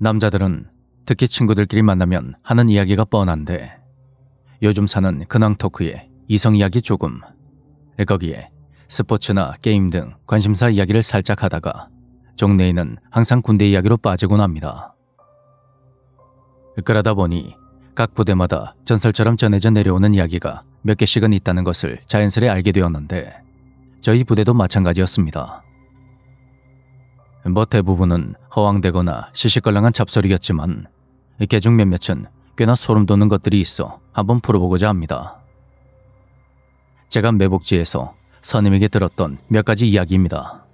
남자들은 특히 친구들끼리 만나면 하는 이야기가 뻔한데 요즘 사는 근황 토크에 이성 이야기 조금 거기에 스포츠나 게임 등 관심사 이야기를 살짝 하다가 종래에는 항상 군대 이야기로 빠지곤 합니다. 그러다 보니 각 부대마다 전설처럼 전해져 내려오는 이야기가 몇 개씩은 있다는 것을 자연스레 알게 되었는데 저희 부대도 마찬가지였습니다. 뭐 대부분은 허황되거나 시시껄렁한 잡소리였지만 개중 몇몇은 꽤나 소름 돋는 것들이 있어 한번 풀어보고자 합니다. 제가 매복지에서 선임에게 들었던 몇 가지 이야기입니다.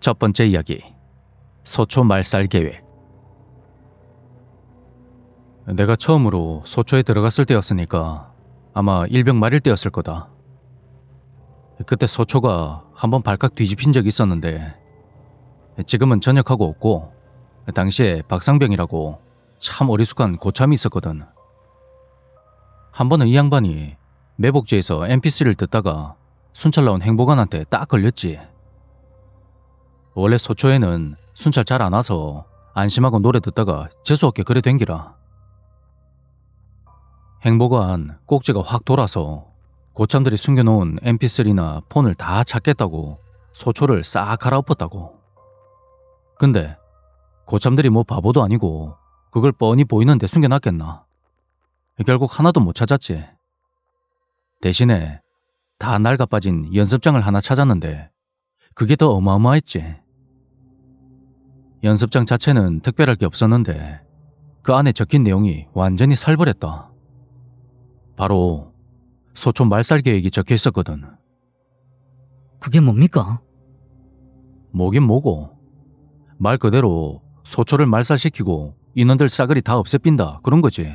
첫 번째 이야기 소초 말살 계획 내가 처음으로 소초에 들어갔을 때였으니까 아마 일병 말일 때였을 거다. 그때 소초가 한 번 발칵 뒤집힌 적이 있었는데 지금은 전역하고 없고 당시에 박상병이라고 참 어리숙한 고참이 있었거든. 한 번은 이 양반이 매복지에서 MP3를 듣다가 순찰 나온 행보관한테 딱 걸렸지. 원래 소초에는 순찰 잘 안 와서 안심하고 노래 듣다가 재수없게 그래 댕기라. 행보관 꼭지가 확 돌아서 고참들이 숨겨놓은 mp3나 폰을 다 찾겠다고 소초를 싹 갈아엎었다고. 근데 고참들이 뭐 바보도 아니고 그걸 뻔히 보이는데 숨겨놨겠나. 결국 하나도 못 찾았지. 대신에 다 낡아빠진 연습장을 하나 찾았는데 그게 더 어마어마했지. 연습장 자체는 특별할 게 없었는데 그 안에 적힌 내용이 완전히 살벌했다. 바로 소촌 말살 계획이 적혀 있었거든. 그게 뭡니까? 뭐긴 뭐고. 말 그대로 소초를 말살시키고 인원들 싸그리 다 없애빈다 그런 거지.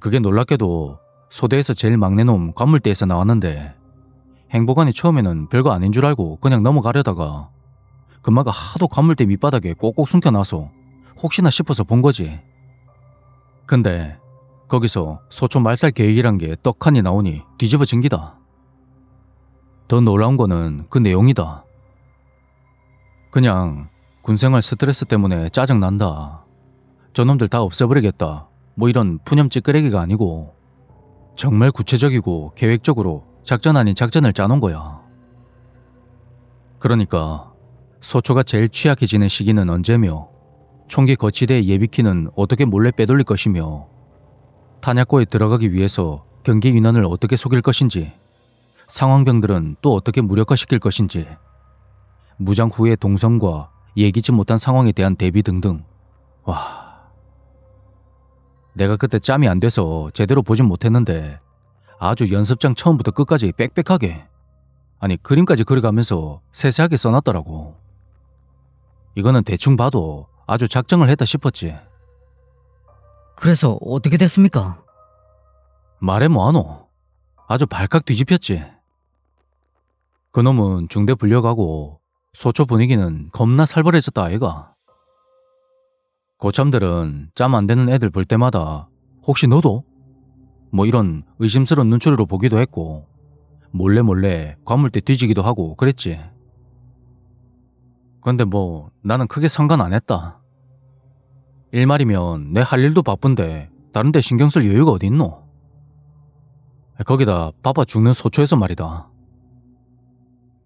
그게 놀랍게도 소대에서 제일 막내놈 관물대에서 나왔는데 행복관이 처음에는 별거 아닌 줄 알고 그냥 넘어가려다가 금마가 하도 관물대 밑바닥에 꼭꼭 숨겨놔서 혹시나 싶어서 본 거지. 근데 거기서 소초 말살 계획이란 게 떡하니 나오니 뒤집어진 기다. 더 놀라운 거는 그 내용이다. 그냥 군생활 스트레스 때문에 짜증난다. 저놈들 다 없애버리겠다. 뭐 이런 푸념 찌끄레기가 아니고 정말 구체적이고 계획적으로 작전 아닌 작전을 짜놓은 거야. 그러니까 소초가 제일 취약해지는 시기는 언제며 총기 거치대 예비키는 어떻게 몰래 빼돌릴 것이며 탄약고에 들어가기 위해서 경계 인원을 어떻게 속일 것인지, 상황병들은 또 어떻게 무력화시킬 것인지, 무장 후의 동선과 예기치 못한 상황에 대한 대비 등등. 와. 내가 그때 짬이 안 돼서 제대로 보진 못했는데 아주 연습장 처음부터 끝까지 빽빽하게 아니 그림까지 그려가면서 세세하게 써놨더라고. 이거는 대충 봐도 아주 작정을 했다 싶었지. 그래서 어떻게 됐습니까? 말해 뭐하노? 아주 발칵 뒤집혔지. 그놈은 중대 불려가고 소초 분위기는 겁나 살벌해졌다 아이가. 고참들은 짬 안 되는 애들 볼 때마다 혹시 너도? 뭐 이런 의심스러운 눈초리로 보기도 했고 몰래 몰래 과물대 뒤지기도 하고 그랬지. 근데 뭐 나는 크게 상관 안 했다. 일말이면 내 할 일도 바쁜데 다른 데 신경 쓸 여유가 어디있노 거기다 바빠 죽는 소초에서 말이다.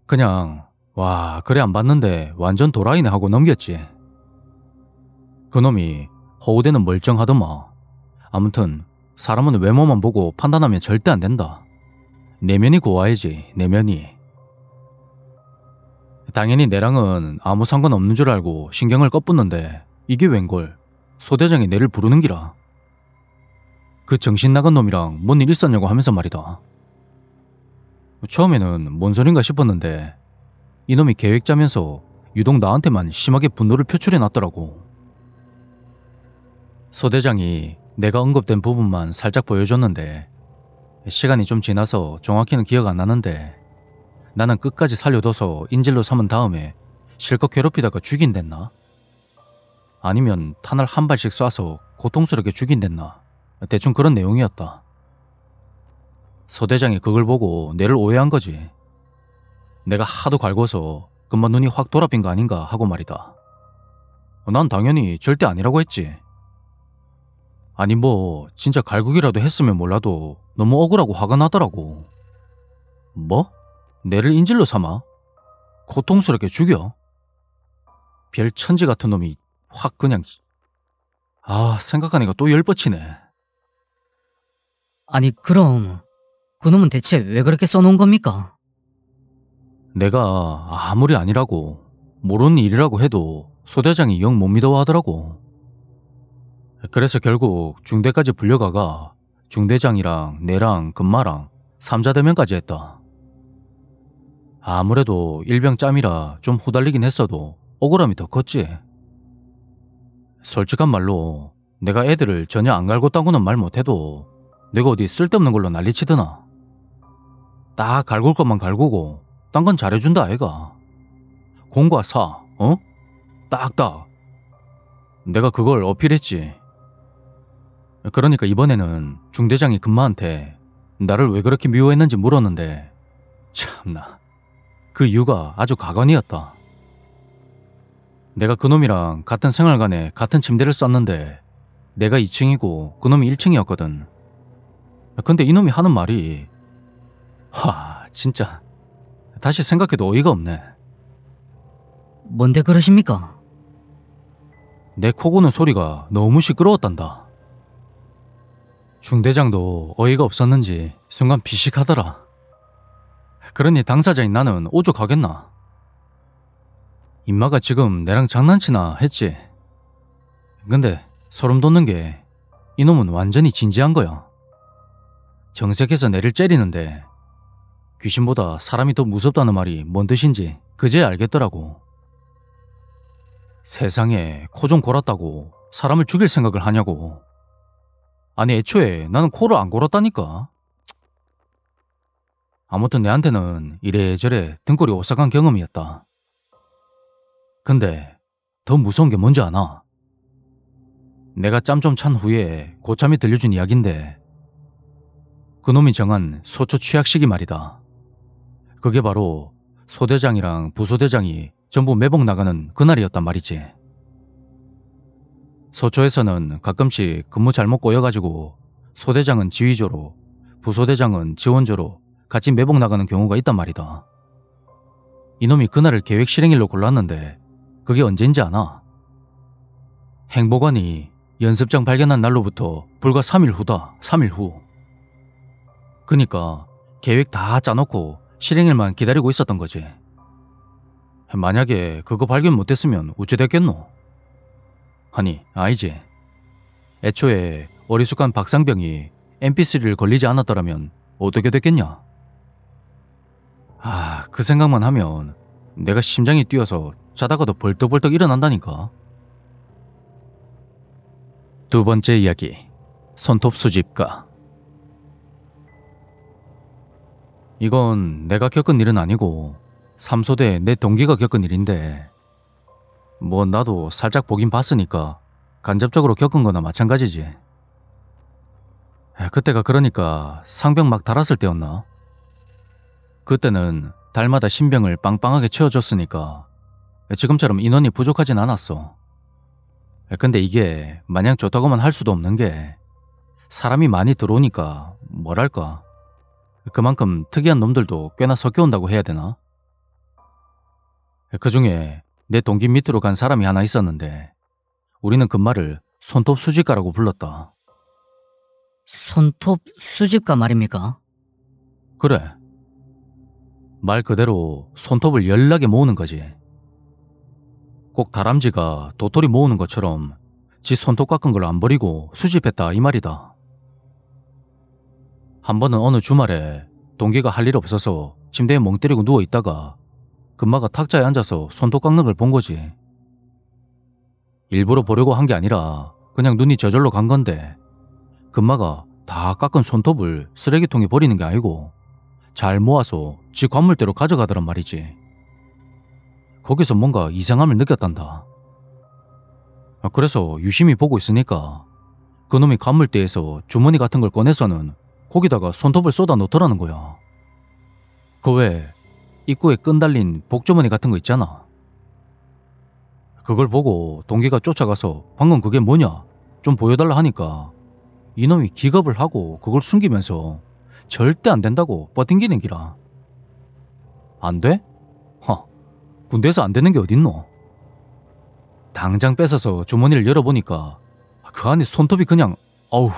그냥 와 그래 안 봤는데 완전 도라이네 하고 넘겼지. 그놈이 허우대는 멀쩡하더마 아무튼 사람은 외모만 보고 판단하면 절대 안 된다. 내면이 고와야지 내면이. 당연히 내랑은 아무 상관없는 줄 알고 신경을 꺼붓는데 이게 웬걸 소대장이 내를 부르는기라. 그 정신 나간 놈이랑 뭔 일 있었냐고 하면서 말이다. 처음에는 뭔 소린가 싶었는데 이놈이 계획 짜면서 유독 나한테만 심하게 분노를 표출해 놨더라고. 소대장이 내가 언급된 부분만 살짝 보여줬는데 시간이 좀 지나서 정확히는 기억 안 나는데 나는 끝까지 살려둬서 인질로 삼은 다음에 실컷 괴롭히다가 죽인댔나? 아니면 탄을 한 발씩 쏴서 고통스럽게 죽인댔나 대충 그런 내용이었다. 서대장이 그걸 보고 내를 오해한 거지. 내가 하도 갈궈서 금방 눈이 확 돌아빈 거 아닌가 하고 말이다. 난 당연히 절대 아니라고 했지. 아니 뭐 진짜 갈국이라도 했으면 몰라도 너무 억울하고 화가 나더라고. 뭐? 내를 인질로 삼아? 고통스럽게 죽여? 별 천지 같은 놈이 확 그냥 아 생각하니까 또 열뻗치네 아니 그럼 그놈은 대체 왜 그렇게 써놓은 겁니까? 내가 아무리 아니라고 모르는 일이라고 해도 소대장이 영 못 믿어 와 하더라고 그래서 결국 중대까지 불려가가 중대장이랑 내랑 금마랑 삼자대면까지 했다 아무래도 일병 짬이라 좀 후달리긴 했어도 억울함이 더 컸지 솔직한 말로 내가 애들을 전혀 안 갈고 따고는 말 못해도 내가 어디 쓸데없는 걸로 난리치드나. 딱 갈굴 것만 갈구고 딴 건 잘해준다 아이가. 공과 사, 어? 딱딱. 내가 그걸 어필했지. 그러니까 이번에는 중대장이 금마한테 나를 왜 그렇게 미워했는지 물었는데 참나 그 이유가 아주 가관이었다. 내가 그놈이랑 같은 생활관에 같은 침대를 썼는데 내가 2층이고 그놈이 1층이었거든. 근데 이놈이 하는 말이 와 진짜 다시 생각해도 어이가 없네. 뭔데 그러십니까? 내 코고는 소리가 너무 시끄러웠단다. 중대장도 어이가 없었는지 순간 비식하더라. 그러니 당사자인 나는 오죽하겠나? 임마가 지금 내랑 장난치나 했지. 근데 소름 돋는 게 이놈은 완전히 진지한 거야. 정색해서 내를 째리는데 귀신보다 사람이 더 무섭다는 말이 뭔 뜻인지 그제 알겠더라고. 세상에 코 좀 골았다고 사람을 죽일 생각을 하냐고. 아니 애초에 나는 코를 안 골았다니까. 아무튼 내한테는 이래저래 등골이 오싹한 경험이었다. 근데 더 무서운 게 뭔지 아나? 내가 짬 좀 찬 후에 고참이 들려준 이야기인데 그놈이 정한 소초 취약식이 말이다. 그게 바로 소대장이랑 부소대장이 전부 매복 나가는 그날이었단 말이지. 소초에서는 가끔씩 근무 잘못 꼬여가지고 소대장은 지휘조로 부소대장은 지원조로 같이 매복 나가는 경우가 있단 말이다. 이놈이 그날을 계획 실행일로 골랐는데 그게 언제인지 아나? 행보관이 연습장 발견한 날로부터 불과 3일 후다. 3일 후. 그니까 계획 다 짜놓고 실행일만 기다리고 있었던 거지. 만약에 그거 발견 못했으면 우찌됐겠노? 아니, 아니지. 애초에 어리숙한 박상병이 MP3를 걸리지 않았더라면 어떻게 됐겠냐? 아, 그 생각만 하면 내가 심장이 뛰어서 자다가도 벌떡벌떡 일어난다니까. 두 번째 이야기. 손톱 수집가. 이건 내가 겪은 일은 아니고 삼소대 내 동기가 겪은 일인데 뭐 나도 살짝 보긴 봤으니까 간접적으로 겪은 거나 마찬가지지. 그때가 그러니까 상병 막 달았을 때였나? 그때는 달마다 신병을 빵빵하게 채워줬으니까 지금처럼 인원이 부족하진 않았어. 근데 이게 마냥 좋다고만 할 수도 없는 게 사람이 많이 들어오니까 뭐랄까 그만큼 특이한 놈들도 꽤나 섞여온다고 해야 되나? 그 중에 내 동기 밑으로 간 사람이 하나 있었는데 우리는 그 말을 손톱 수집가라고 불렀다. 손톱 수집가 말입니까? 그래. 말 그대로 손톱을 연락에 모으는 거지. 꼭 다람쥐가 도토리 모으는 것처럼 지 손톱 깎은 걸 안 버리고 수집했다 이 말이다. 한 번은 어느 주말에 동기가 할 일 없어서 침대에 멍 때리고 누워 있다가 금마가 탁자에 앉아서 손톱 깎는 걸 본 거지. 일부러 보려고 한 게 아니라 그냥 눈이 저절로 간 건데 금마가 다 깎은 손톱을 쓰레기통에 버리는 게 아니고 잘 모아서 지 관물대로 가져가더란 말이지. 거기서 뭔가 이상함을 느꼈단다. 아, 그래서 유심히 보고 있으니까 그놈이 관물대에서 주머니 같은 걸 꺼내서는 거기다가 손톱을 쏟아 넣더라는 거야. 그 외에 입구에 끈 달린 복주머니 같은 거 있잖아. 그걸 보고 동기가 쫓아가서 방금 그게 뭐냐? 좀 보여달라 하니까 이놈이 기겁을 하고 그걸 숨기면서 절대 안 된다고 버팅기는 기라. 안 돼? 허, 군대에서 안 되는 게 어딨노? 당장 뺏어서 주머니를 열어보니까 그 안에 손톱이 그냥 어우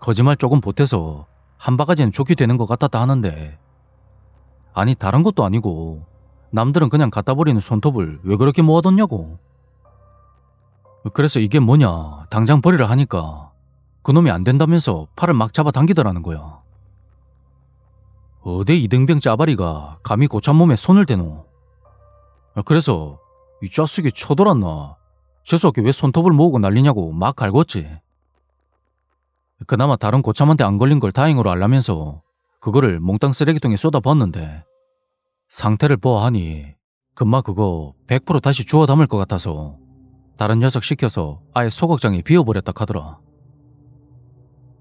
거짓말 조금 보태서 한 바가지는 좋게 되는 것 같았다 하는데 아니 다른 것도 아니고 남들은 그냥 갖다 버리는 손톱을 왜 그렇게 모아뒀냐고 그래서 이게 뭐냐 당장 버리라 하니까 그놈이 안 된다면서 팔을 막 잡아당기더라는 거야 어데 이등병 짜바리가 감히 고참 몸에 손을 대노. 아, 그래서 이 자식이 쳐돌았나? 재수없게 왜 손톱을 모으고 날리냐고 막 갈궜지. 그나마 다른 고참한테 안 걸린 걸 다행으로 알라면서 그거를 몽땅 쓰레기통에 쏟아봤는데 상태를 보아하니 금마 그거 100% 다시 주워 담을 것 같아서 다른 녀석 시켜서 아예 소각장에 비워버렸다 카더라.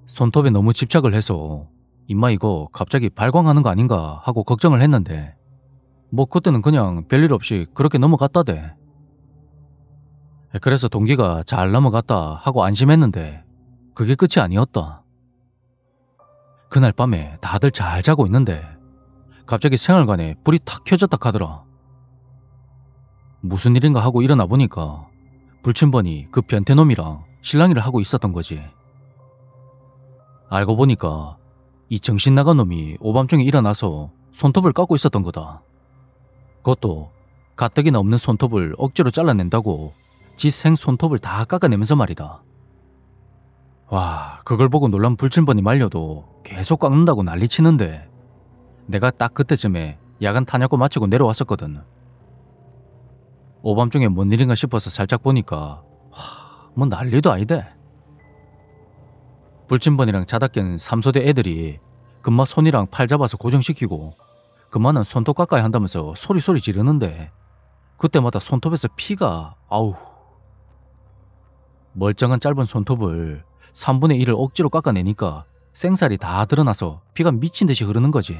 손톱에 너무 집착을 해서 임마 이거 갑자기 발광하는 거 아닌가 하고 걱정을 했는데 뭐 그때는 그냥 별일 없이 그렇게 넘어갔다대. 그래서 동기가 잘 넘어갔다 하고 안심했는데 그게 끝이 아니었다. 그날 밤에 다들 잘 자고 있는데 갑자기 생활관에 불이 탁 켜졌다 카더라 무슨 일인가 하고 일어나 보니까 불침번이 그 변태놈이랑 실랑이를 하고 있었던 거지. 알고 보니까 이 정신 나간 놈이 오밤중에 일어나서 손톱을 깎고 있었던 거다. 그것도 가뜩이나 없는 손톱을 억지로 잘라낸다고 지 생 손톱을 다 깎아내면서 말이다. 와, 그걸 보고 놀란 불침번이 말려도 계속 깎는다고 난리 치는데 내가 딱 그때쯤에 야간 타냐고 마치고 내려왔었거든. 오밤중에 뭔 일인가 싶어서 살짝 보니까 와, 뭐 난리도 아니대. 불침번이랑 자다 깬 삼소대 애들이 금마 손이랑 팔 잡아서 고정시키고 금마는 손톱 깎아야 한다면서 소리소리 지르는데 그때마다 손톱에서 피가 아우 멀쩡한 짧은 손톱을 3분의 1을 억지로 깎아내니까 생살이 다 드러나서 피가 미친 듯이 흐르는 거지.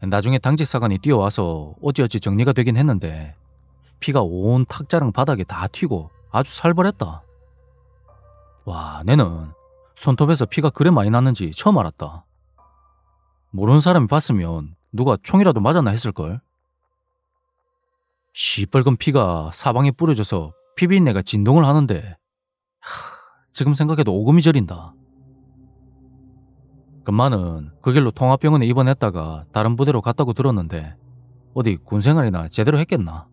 나중에 당직사관이 뛰어와서 어찌어찌 정리가 되긴 했는데 피가 온 탁자랑 바닥에 다 튀고 아주 살벌했다. 와, 내는 손톱에서 피가 그래 많이 났는지 처음 알았다. 모르는 사람이 봤으면 누가 총이라도 맞았나 했을걸? 시뻘건 피가 사방에 뿌려져서 피비인내가 진동을 하는데 하, 지금 생각해도 오금이 저린다. 금마는 그 길로 통합병원에 입원했다가 다른 부대로 갔다고 들었는데 어디 군생활이나 제대로 했겠나?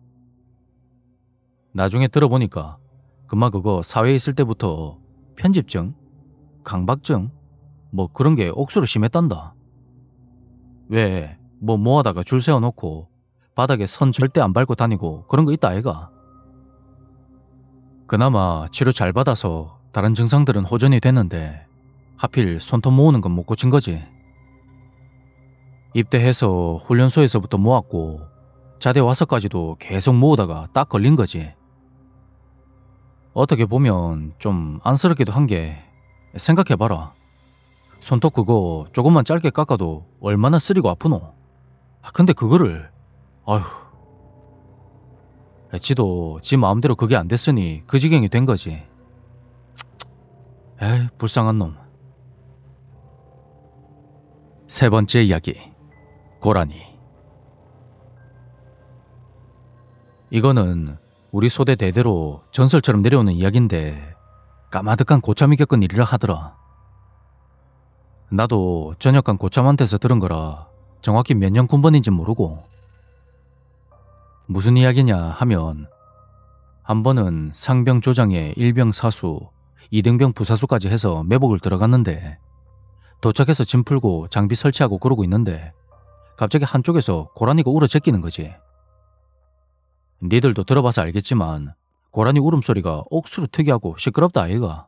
나중에 들어보니까 금마 그거 사회에 있을 때부터 편집증, 강박증 뭐 그런 게 억수로 심했단다. 왜 뭐 모아다가 줄 세워놓고 바닥에 선 절대 안 밟고 다니고 그런 거 있다 아이가? 그나마 치료 잘 받아서 다른 증상들은 호전이 됐는데 하필 손톱 모으는 건 못 고친 거지. 입대해서 훈련소에서부터 모았고 자대 와서까지도 계속 모으다가 딱 걸린 거지. 어떻게 보면 좀 안쓰럽기도 한 게 생각해봐라. 손톱 그거 조금만 짧게 깎아도 얼마나 쓰리고 아프노. 아, 근데 그거를 아휴 지도 지 마음대로 그게 안 됐으니 그 지경이 된 거지. 에이 불쌍한 놈. 세 번째 이야기 고라니 이거는 우리 소대 대대로 전설처럼 내려오는 이야기인데 까마득한 고참이 겪은 일이라 하더라. 나도 저녁간 고참한테서 들은 거라 정확히 몇 년 군번인지 모르고 무슨 이야기냐 하면 한 번은 상병 조장에 일병 사수, 이등병 부사수까지 해서 매복을 들어갔는데 도착해서 짐 풀고 장비 설치하고 그러고 있는데 갑자기 한쪽에서 고라니가 울어제끼는 거지. 니들도 들어봐서 알겠지만 고라니 울음소리가 억수로 특이하고 시끄럽다 아이가.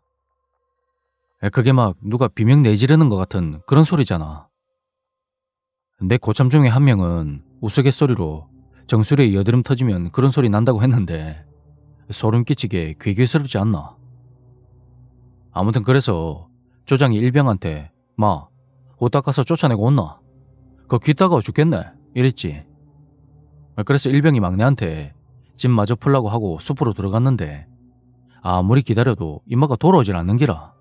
그게 막 누가 비명 내지르는 것 같은 그런 소리잖아. 내 고참 중에 한 명은 우스갯소리로 정수리에 여드름 터지면 그런 소리 난다고 했는데 소름 끼치게 괴괴스럽지 않나? 아무튼 그래서 조장이 일병한테 마, 옷 닦아서 쫓아내고 온나? 그귀 따가워 죽겠네 이랬지. 그래서 일병이 막내한테 집 마저 풀라고 하고 숲으로 들어갔는데 아무리 기다려도 이마가 돌아오질 않는기라.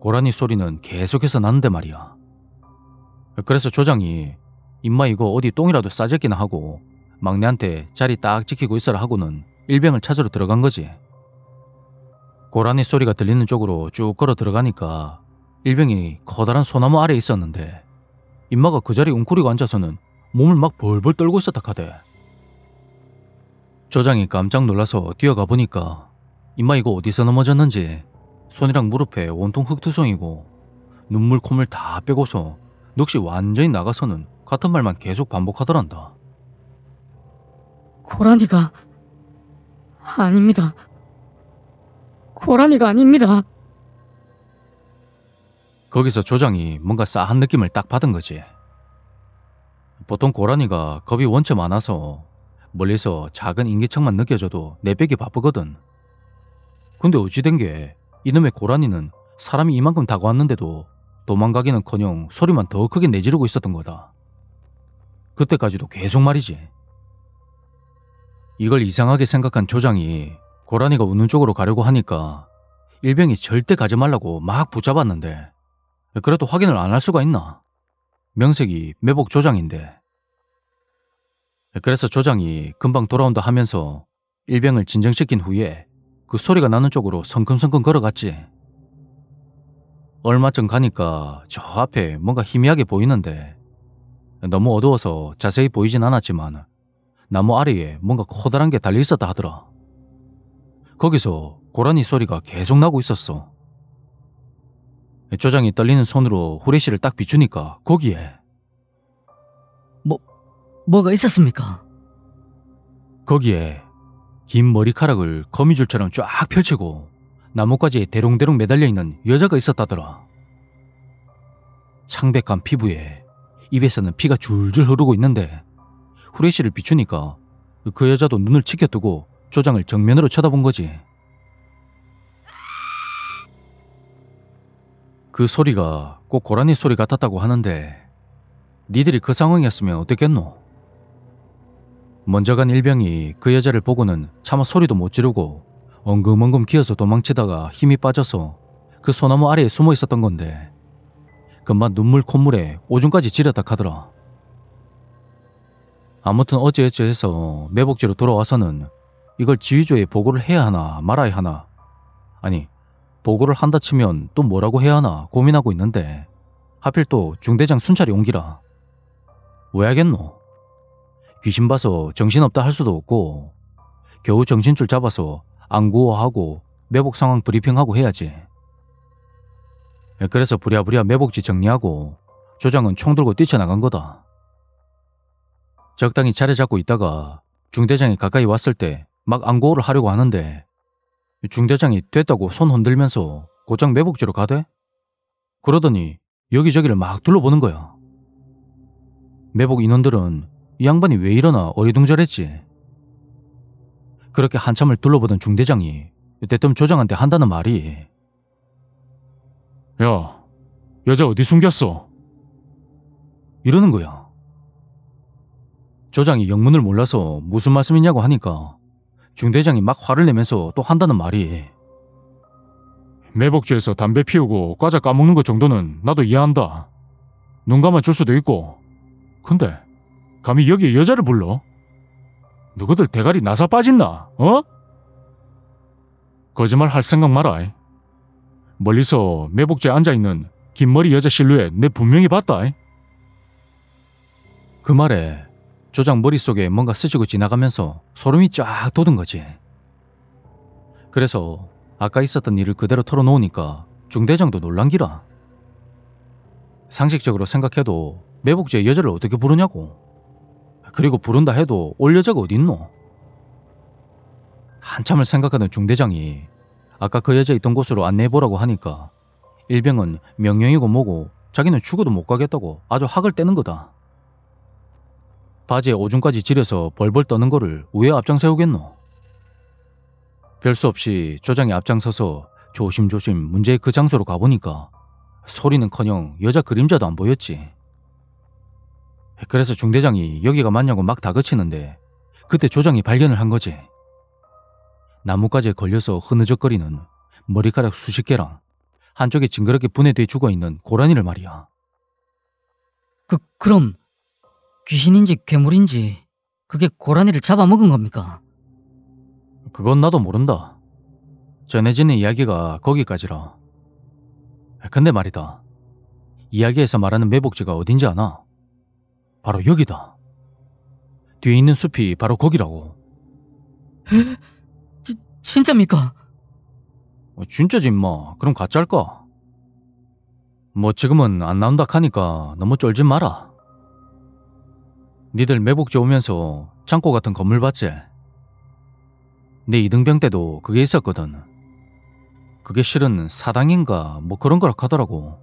고라니 소리는 계속해서 나는데 말이야. 그래서 조장이 임마 이거 어디 똥이라도 싸졌기나 하고 막내한테 자리 딱 지키고 있어라 하고는 일병을 찾으러 들어간 거지. 고라니 소리가 들리는 쪽으로 쭉 걸어 들어가니까 일병이 커다란 소나무 아래에 있었는데 임마가 그 자리 웅크리고 앉아서는 몸을 막 벌벌 떨고 있었다 카대. 조장이 깜짝 놀라서 뛰어가 보니까 임마 이거 어디서 넘어졌는지 손이랑 무릎에 온통 흙투성이고 눈물 콧물 다 빼고서 넋이 완전히 나가서는 같은 말만 계속 반복하더란다. 고라니가 아닙니다. 고라니가 아닙니다. 거기서 조장이 뭔가 싸한 느낌을 딱 받은 거지. 보통 고라니가 겁이 원체 많아서 멀리서 작은 인기척만 느껴져도 내백이 바쁘거든. 근데 어찌된 게 이놈의 고라니는 사람이 이만큼 다가왔는데도 도망가기는커녕 소리만 더 크게 내지르고 있었던 거다. 그때까지도 계속 말이지. 이걸 이상하게 생각한 조장이 고라니가 우는 쪽으로 가려고 하니까 일병이 절대 가지 말라고 막 붙잡았는데 그래도 확인을 안 할 수가 있나? 명색이 매복 조장인데 그래서 조장이 금방 돌아온다 하면서 일병을 진정시킨 후에 그 소리가 나는 쪽으로 성큼성큼 걸어갔지. 얼마쯤 가니까 저 앞에 뭔가 희미하게 보이는데 너무 어두워서 자세히 보이진 않았지만 나무 아래에 뭔가 커다란 게 달려 있었다 하더라. 거기서 고라니 소리가 계속 나고 있었어. 조장이 떨리는 손으로 후레쉬를 딱 비추니까 거기에 뭐가 있었습니까? 거기에 긴 머리카락을 거미줄처럼 쫙 펼치고 나뭇가지에 대롱대롱 매달려 있는 여자가 있었다더라. 창백한 피부에 입에서는 피가 줄줄 흐르고 있는데 후레쉬를 비추니까 그 여자도 눈을 치켜뜨고 조장을 정면으로 쳐다본 거지. 그 소리가 꼭 고라니 소리 같았다고 하는데 니들이 그 상황이었으면 어땠겠노? 먼저 간 일병이 그 여자를 보고는 차마 소리도 못 지르고 엉금엉금 기어서 도망치다가 힘이 빠져서 그 소나무 아래에 숨어 있었던 건데 금방 눈물 콧물에 오줌까지 지렸다 카더라. 아무튼 어찌어찌 해서 매복지로 돌아와서는 이걸 지휘조에 보고를 해야 하나 말아야 하나 아니 보고를 한다 치면 또 뭐라고 해야 하나 고민하고 있는데 하필 또 중대장 순찰이 온기라 왜 하겠노? 귀신 봐서 정신없다 할 수도 없고 겨우 정신줄 잡아서 안구호하고 매복 상황 브리핑하고 해야지. 그래서 부랴부랴 매복지 정리하고 조장은 총 들고 뛰쳐나간 거다. 적당히 차례 잡고 있다가 중대장이 가까이 왔을 때 막안구호를 하려고 하는데 중대장이 됐다고 손 흔들면서 고장 매복지로 가대? 그러더니 여기저기를 막 둘러보는 거야. 매복 인원들은 이 양반이 왜 이러나 어리둥절했지. 그렇게 한참을 둘러보던 중대장이 대뜸 조장한테 한다는 말이 야, 여자 어디 숨겼어? 이러는 거야. 조장이 영문을 몰라서 무슨 말씀이냐고 하니까 중대장이 막 화를 내면서 또 한다는 말이 매복주에서 담배 피우고 과자 까먹는 것 정도는 나도 이해한다. 눈 감아 줄 수도 있고. 근데 감히 여기에 여자를 불러? 너희들 대가리 나사 빠진나? 어? 거짓말 할 생각 말아. 멀리서 매복지에 앉아있는 긴머리 여자 실루엣 내 분명히 봤다. 그 말에 조장 머릿속에 뭔가 스치고 지나가면서 소름이 쫙 돋은 거지. 그래서 아까 있었던 일을 그대로 털어놓으니까 중대장도 놀란기라. 상식적으로 생각해도 매복제 여자를 어떻게 부르냐고. 그리고 부른다 해도 올 여자가 어딨노? 한참을 생각하던 중대장이 아까 그 여자 있던 곳으로 안내해보라고 하니까 일병은 명령이고 뭐고 자기는 죽어도 못 가겠다고 아주 학을 떼는 거다. 바지에 오줌까지 지려서 벌벌 떠는 거를 왜 앞장세우겠노? 별 수 없이 조장이 앞장서서 조심조심 문제의 그 장소로 가보니까 소리는커녕 여자 그림자도 안 보였지. 그래서 중대장이 여기가 맞냐고 막 다그치는데 그때 조장이 발견을 한 거지. 나뭇가지에 걸려서 흐느적거리는 머리카락 수십 개랑 한쪽에 징그럽게 분해돼 죽어 있는 고라니를 말이야. 그 그럼 귀신인지 괴물인지 그게 고라니를 잡아먹은 겁니까? 그건 나도 모른다. 전해지는 이야기가 거기까지라. 근데 말이다. 이야기에서 말하는 매복지가 어딘지 아나? 바로 여기다. 뒤에 있는 숲이 바로 거기라고. 에? 진짜입니까? 어, 진짜지 임마. 그럼 가짜일까? 뭐 지금은 안 나온다 카니까 너무 쫄지 마라. 니들 매복지 오면서 창고 같은 건물 봤지? 내 이등병 때도 그게 있었거든. 그게 실은 사당인가 뭐 그런 거라 하더라고.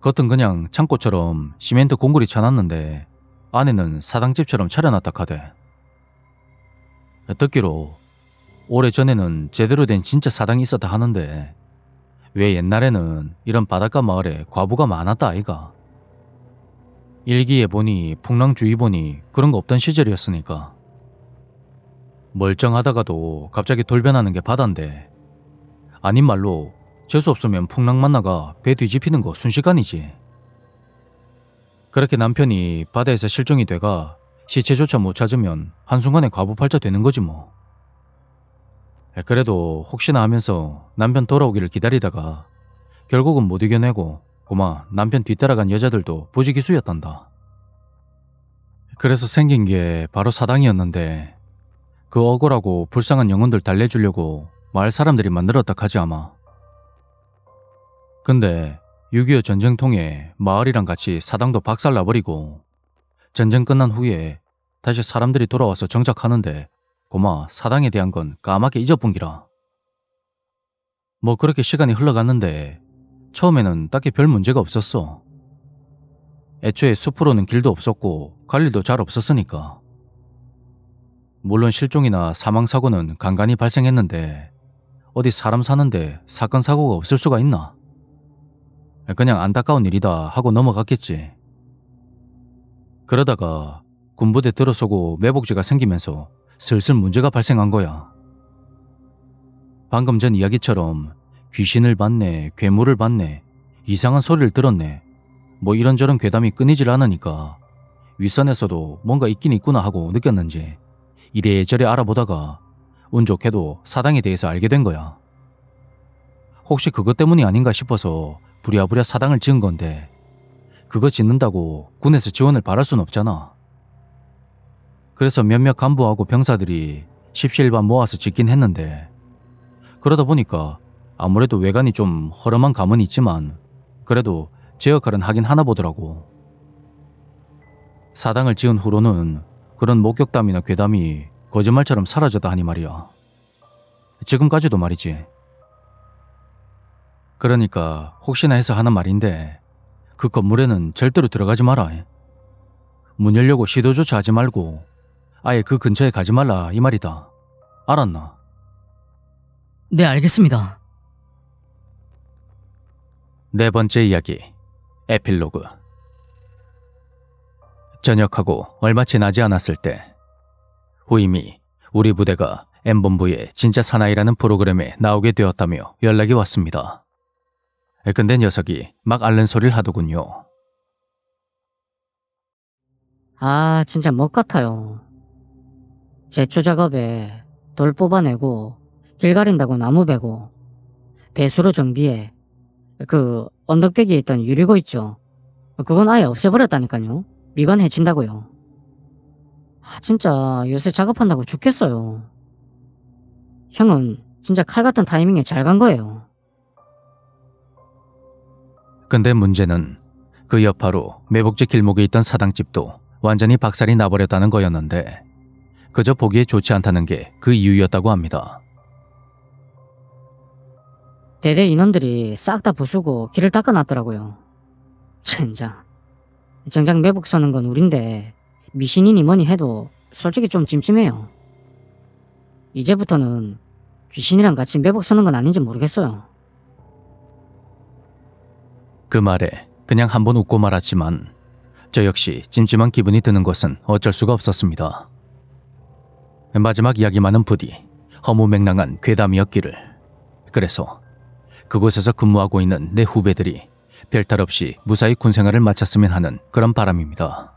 겉은 그냥 창고처럼 시멘트 공구리 쳐놨는데 안에는 사당집처럼 차려놨다 카대. 듣기로 오래전에는 제대로 된 진짜 사당이 있었다 하는데 왜 옛날에는 이런 바닷가 마을에 과부가 많았다 아이가. 일기에 보니 풍랑주의 보니 그런 거 없던 시절이었으니까. 멀쩡하다가도 갑자기 돌변하는 게 바다인데 아닌 말로 재수 없으면 풍랑 만나가 배 뒤집히는 거 순식간이지. 그렇게 남편이 바다에서 실종이 돼가 시체조차 못 찾으면 한순간에 과부팔자 되는 거지 뭐. 그래도 혹시나 하면서 남편 돌아오기를 기다리다가 결국은 못 이겨내고 고마 남편 뒤따라간 여자들도 부지기수였단다. 그래서 생긴 게 바로 사당이었는데 그 억울하고 불쌍한 영혼들 달래주려고 마을 사람들이 만들었다 카지 아마. 근데 6.25전쟁통해 마을이랑 같이 사당도 박살나버리고 전쟁 끝난 후에 다시 사람들이 돌아와서 정착하는데 고마 사당에 대한 건 까맣게 잊어뿐기라. 뭐 그렇게 시간이 흘러갔는데 처음에는 딱히 별 문제가 없었어. 애초에 숲으로는 길도 없었고 관리도 잘 없었으니까. 물론 실종이나 사망사고는 간간히 발생했는데 어디 사람 사는데 사건 사고가 없을 수가 있나? 그냥 안타까운 일이다 하고 넘어갔겠지. 그러다가 군부대 들어서고 매복지가 생기면서 슬슬 문제가 발생한 거야. 방금 전 이야기처럼 귀신을 봤네, 괴물을 봤네, 이상한 소리를 들었네, 뭐 이런저런 괴담이 끊이질 않으니까 윗선에서도 뭔가 있긴 있구나 하고 느꼈는지 이래저래 알아보다가 운 좋게도 사당에 대해서 알게 된 거야. 혹시 그것 때문이 아닌가 싶어서 부랴부랴 사당을 지은 건데 그거 짓는다고 군에서 지원을 바랄 순 없잖아. 그래서 몇몇 간부하고 병사들이 십시일반 모아서 짓긴 했는데 그러다 보니까 아무래도 외관이 좀 허름한 감은 있지만 그래도 제 역할은 하긴 하나 보더라고. 사당을 지은 후로는 그런 목격담이나 괴담이 거짓말처럼 사라졌다 하니 말이야. 지금까지도 말이지. 그러니까 혹시나 해서 하는 말인데 그 건물에는 절대로 들어가지 마라. 문 열려고 시도조차 하지 말고 아예 그 근처에 가지 말라 이 말이다. 알았나? 네, 알겠습니다. 네 번째 이야기. 에필로그. 전역하고 얼마 지나지 않았을 때 후임이 우리 부대가 M본부의 진짜 사나이라는 프로그램에 나오게 되었다며 연락이 왔습니다. 근데 녀석이 막 앓는 소리를 하더군요. 아, 진짜 멋 같아요. 제초 작업에 돌 뽑아내고 길 가린다고 나무 베고 배수로 정비해 그 언덕배기에 있던 유리고 있죠. 그건 아예 없애버렸다니까요. 미관해진다고요. 아, 진짜 요새 작업한다고 죽겠어요. 형은 진짜 칼 같은 타이밍에 잘 간 거예요. 근데 문제는 그 여파로 매복지 길목에 있던 사당집도 완전히 박살이 나버렸다는 거였는데 그저 보기에 좋지 않다는 게 그 이유였다고 합니다. 대대 인원들이 싹 다 부수고 길을 닦아놨더라고요. 젠장. 정작 매복 사는 건 우린데 미신이니 뭐니 해도 솔직히 좀 찜찜해요. 이제부터는 귀신이랑 같이 매복 서는 건 아닌지 모르겠어요. 그 말에 그냥 한번 웃고 말았지만 저 역시 찜찜한 기분이 드는 것은 어쩔 수가 없었습니다. 마지막 이야기만은 부디 허무맹랑한 괴담이었기를. 그래서 그곳에서 근무하고 있는 내 후배들이 별탈 없이 무사히 군 생활을 마쳤으면 하는 그런 바람입니다.